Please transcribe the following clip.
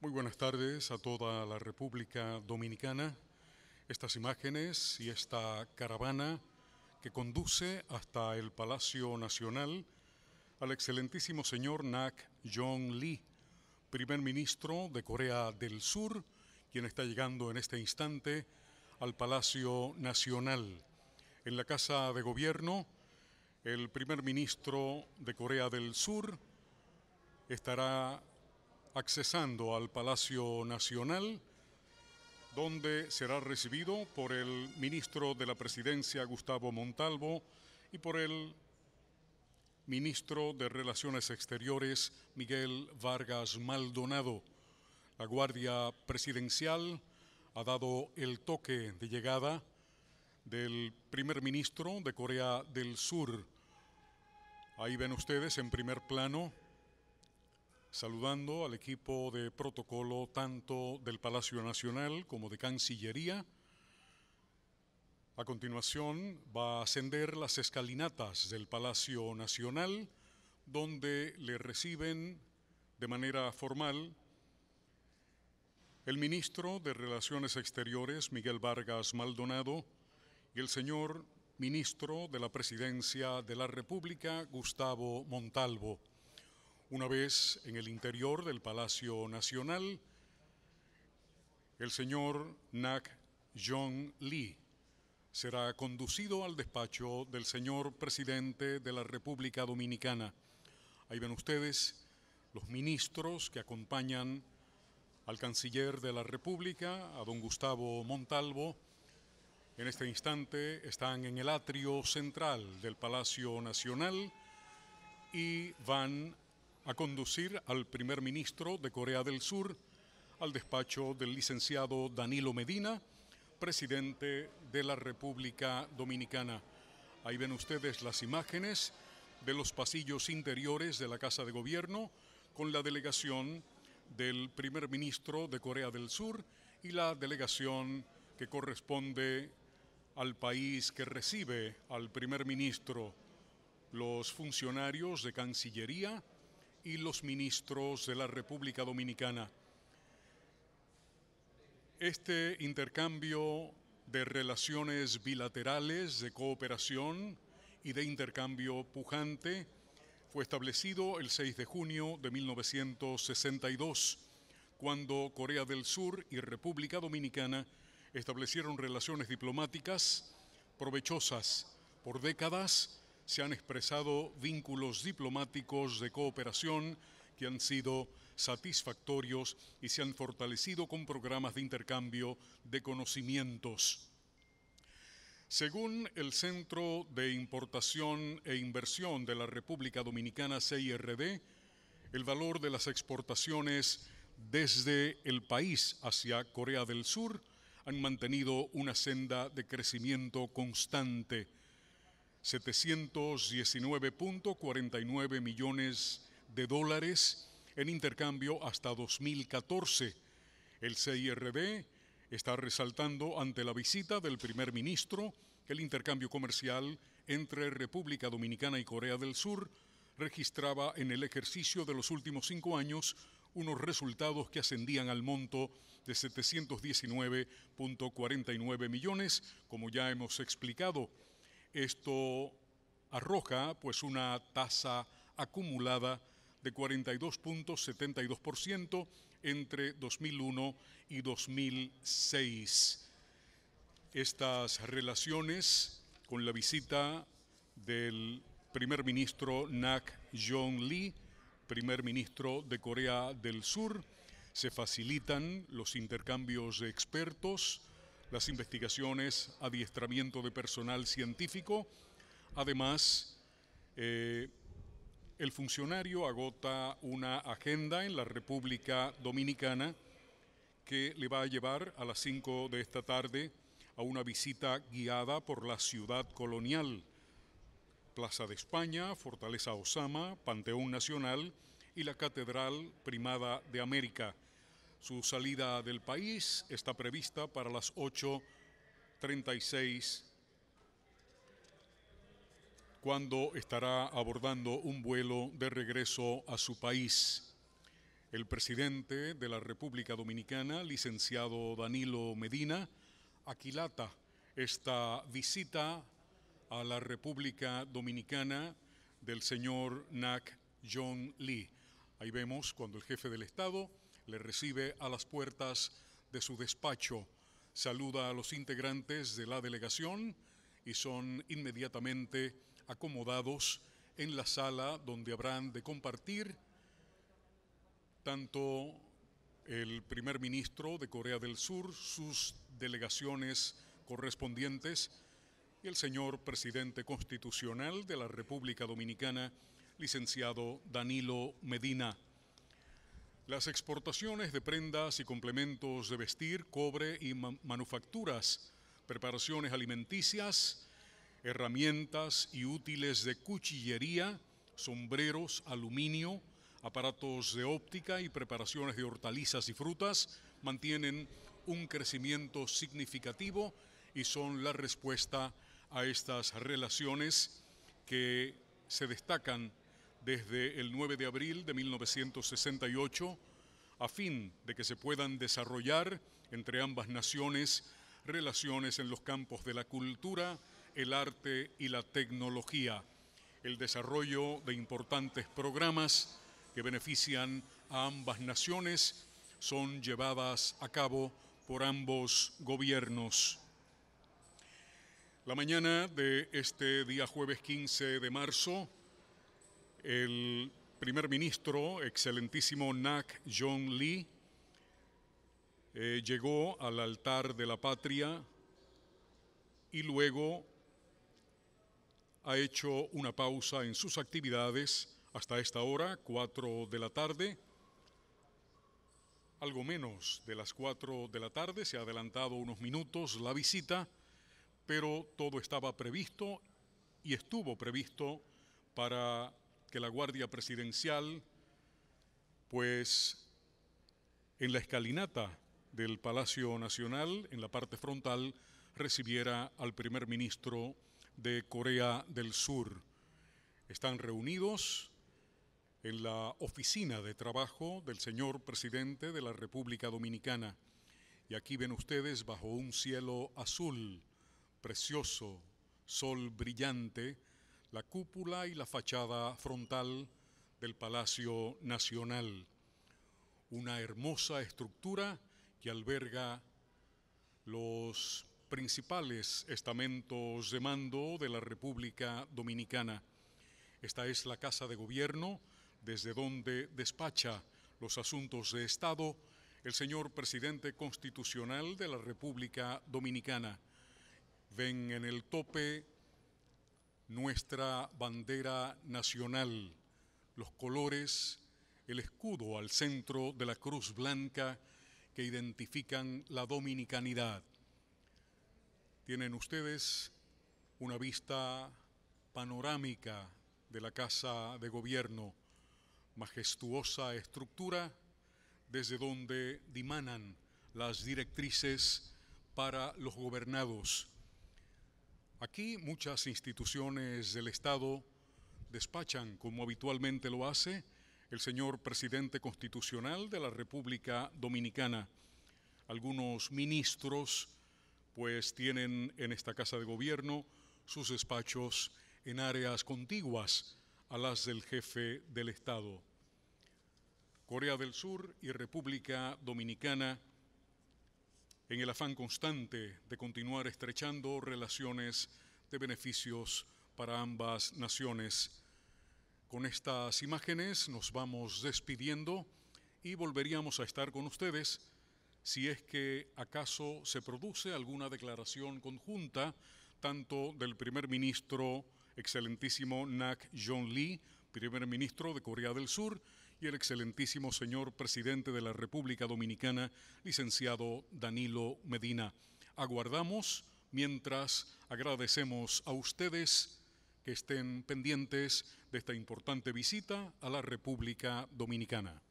Muy buenas tardes a toda la República Dominicana. Estas imágenes y esta caravana que conduce hasta el Palacio Nacional al excelentísimo señor Nak Jong Lee, primer ministro de Corea del Sur, quien está llegando en este instante al Palacio Nacional. En la Casa de Gobierno, el primer ministro de Corea del Sur estará accesando al Palacio Nacional, donde será recibido por el ministro de la Presidencia, Gustavo Montalvo, y por el ministro de Relaciones Exteriores, Miguel Vargas Maldonado. La Guardia Presidencial ha dado el toque de llegada del primer ministro de Corea del Sur. Ahí ven ustedes en primer plano saludando al equipo de protocolo tanto del Palacio Nacional como de Cancillería. A continuación va a ascender las escalinatas del Palacio Nacional, donde le reciben de manera formal el ministro de Relaciones Exteriores, Miguel Vargas Maldonado, y el señor ministro de la Presidencia de la República, Gustavo Montalvo. Una vez en el interior del Palacio Nacional, el señor Nak Jong Lee será conducido al despacho del señor presidente de la República Dominicana. Ahí ven ustedes los ministros que acompañan al canciller de la República, a don Gustavo Montalvo. En este instante están en el atrio central del Palacio Nacional y van a conducir al primer ministro de Corea del Sur al despacho del licenciado Danilo Medina, presidente de la República Dominicana. Ahí ven ustedes las imágenes de los pasillos interiores de la Casa de Gobierno con la delegación del primer ministro de Corea del Sur y la delegación que corresponde al país que recibe al primer ministro, los funcionarios de Cancillería, y los ministros de la República Dominicana. Este intercambio de relaciones bilaterales, de cooperación y de intercambio pujante fue establecido el 6 de junio de 1962, cuando Corea del Sur y República Dominicana establecieron relaciones diplomáticas provechosas por décadas se han expresado vínculos diplomáticos de cooperación que han sido satisfactorios y se han fortalecido con programas de intercambio de conocimientos. Según el Centro de Importación e Inversión de la República Dominicana, CIRD, el valor de las exportaciones desde el país hacia Corea del Sur han mantenido una senda de crecimiento constante 719.49 millones de dólares en intercambio hasta 2014. El CIRB está resaltando ante la visita del primer ministro que el intercambio comercial entre República Dominicana y Corea del Sur registraba en el ejercicio de los últimos cinco años unos resultados que ascendían al monto de 719.49 millones, como ya hemos explicado. Esto arroja pues una tasa acumulada de 42.72% entre 2001 y 2006. Estas relaciones con la visita del primer ministro Nak jong lee primer ministro de Corea del Sur, se facilitan los intercambios de expertos, las investigaciones, adiestramiento de personal científico. Además, eh, el funcionario agota una agenda en la República Dominicana que le va a llevar a las 5 de esta tarde a una visita guiada por la ciudad colonial, Plaza de España, Fortaleza Osama, Panteón Nacional y la Catedral Primada de América. Su salida del país está prevista para las 8.36 cuando estará abordando un vuelo de regreso a su país. El presidente de la República Dominicana, licenciado Danilo Medina, aquilata esta visita a la República Dominicana del señor Nak John Lee. Ahí vemos cuando el jefe del Estado le recibe a las puertas de su despacho, saluda a los integrantes de la delegación y son inmediatamente acomodados en la sala donde habrán de compartir tanto el primer ministro de Corea del Sur, sus delegaciones correspondientes y el señor presidente constitucional de la República Dominicana, licenciado Danilo Medina. Las exportaciones de prendas y complementos de vestir, cobre y manufacturas, preparaciones alimenticias, herramientas y útiles de cuchillería, sombreros, aluminio, aparatos de óptica y preparaciones de hortalizas y frutas mantienen un crecimiento significativo y son la respuesta a estas relaciones que se destacan desde el 9 de abril de 1968 a fin de que se puedan desarrollar entre ambas naciones relaciones en los campos de la cultura, el arte y la tecnología, el desarrollo de importantes programas que benefician a ambas naciones son llevadas a cabo por ambos gobiernos. La mañana de este día jueves 15 de marzo, el primer ministro, excelentísimo Nak Jong Lee, eh, llegó al altar de la patria y luego ha hecho una pausa en sus actividades hasta esta hora, 4 de la tarde. Algo menos de las 4 de la tarde, se ha adelantado unos minutos la visita, pero todo estaba previsto y estuvo previsto para que la Guardia Presidencial, pues en la escalinata del Palacio Nacional, en la parte frontal, recibiera al primer ministro de Corea del Sur. Están reunidos en la oficina de trabajo del señor presidente de la República Dominicana. Y aquí ven ustedes bajo un cielo azul, precioso, sol brillante, la cúpula y la fachada frontal del Palacio Nacional, una hermosa estructura que alberga los principales estamentos de mando de la República Dominicana. Esta es la Casa de Gobierno, desde donde despacha los asuntos de Estado el señor presidente constitucional de la República Dominicana. Ven en el tope nuestra bandera nacional, los colores, el escudo al centro de la cruz blanca que identifican la dominicanidad. Tienen ustedes una vista panorámica de la Casa de Gobierno, majestuosa estructura desde donde dimanan las directrices para los gobernados Aquí muchas instituciones del Estado despachan, como habitualmente lo hace, el señor presidente constitucional de la República Dominicana. Algunos ministros, pues, tienen en esta Casa de Gobierno sus despachos en áreas contiguas a las del jefe del Estado. Corea del Sur y República Dominicana en el afán constante de continuar estrechando relaciones de beneficios para ambas naciones. Con estas imágenes nos vamos despidiendo y volveríamos a estar con ustedes si es que acaso se produce alguna declaración conjunta tanto del primer ministro excelentísimo Nak Jong Lee, primer ministro de Corea del Sur, y el excelentísimo señor presidente de la República Dominicana, licenciado Danilo Medina. Aguardamos mientras agradecemos a ustedes que estén pendientes de esta importante visita a la República Dominicana.